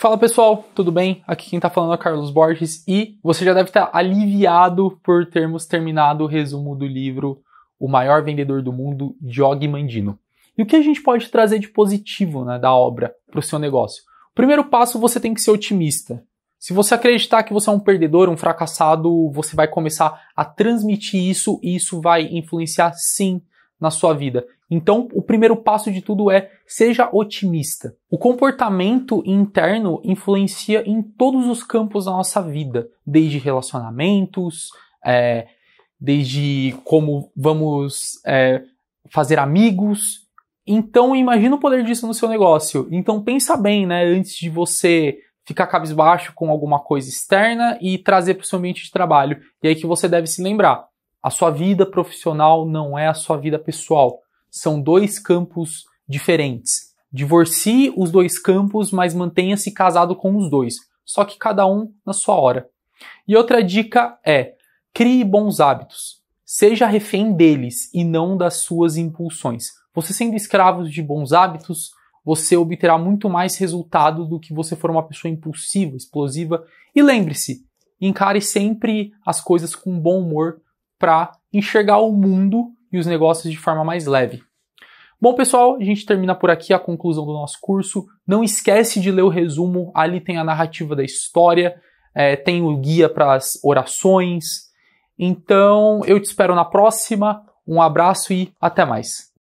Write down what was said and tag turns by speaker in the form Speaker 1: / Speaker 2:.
Speaker 1: Fala pessoal, tudo bem? Aqui quem está falando é Carlos Borges e você já deve estar aliviado por termos terminado o resumo do livro O Maior Vendedor do Mundo, Og Mandino. E o que a gente pode trazer de positivo né, da obra para o seu negócio? Primeiro passo, você tem que ser otimista. Se você acreditar que você é um perdedor, um fracassado, você vai começar a transmitir isso e isso vai influenciar sim na sua vida. Então, o primeiro passo de tudo é seja otimista. O comportamento interno influencia em todos os campos da nossa vida, desde relacionamentos, é, desde como vamos é, fazer amigos. Então, imagina o poder disso no seu negócio. Então, pensa bem, né, antes de você ficar cabisbaixo com alguma coisa externa e trazer para o seu ambiente de trabalho. E é aí que você deve se lembrar: a sua vida profissional não é a sua vida pessoal. São dois campos diferentes. Divorcie os dois campos, mas mantenha-se casado com os dois, só que cada um na sua hora. E outra dica é: crie bons hábitos. Seja refém deles e não das suas impulsões. Você sendo escravo de bons hábitos, você obterá muito mais resultado do que você for uma pessoa impulsiva, explosiva. E lembre-se, encare sempre as coisas com bom humor para enxergar o mundo e os negócios de forma mais leve. Bom, pessoal, a gente termina por aqui a conclusão do nosso curso. Não esquece de ler o resumo, ali tem a narrativa da história, é, tem o guia para as orações. Então, eu te espero na próxima. Um abraço e até mais.